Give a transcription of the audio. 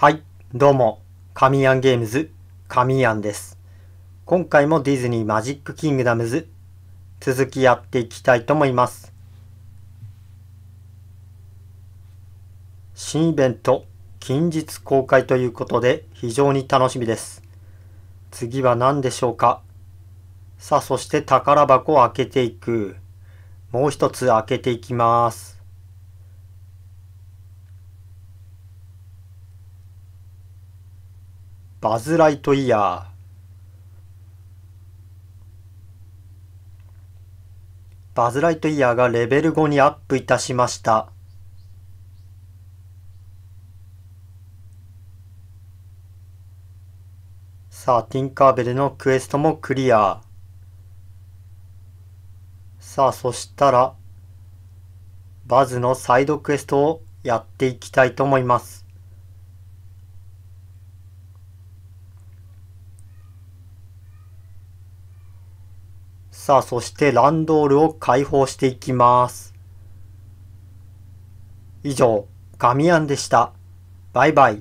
はい、どうも、神ミンゲームズ、神ミンです。今回もディズニーマジックキングダムズ、続きやっていきたいと思います。新イベント、近日公開ということで、非常に楽しみです。次は何でしょうかさあ、そして宝箱を開けていく。もう一つ開けていきます。バズ・ライトイヤーバズ・ライトイヤーがレベル5にアップいたしましたさあティンカーベルのクエストもクリアさあそしたらバズのサイドクエストをやっていきたいと思いますさあ、そしてランドールを解放していきます。以上、ガミアンでした。バイバイ。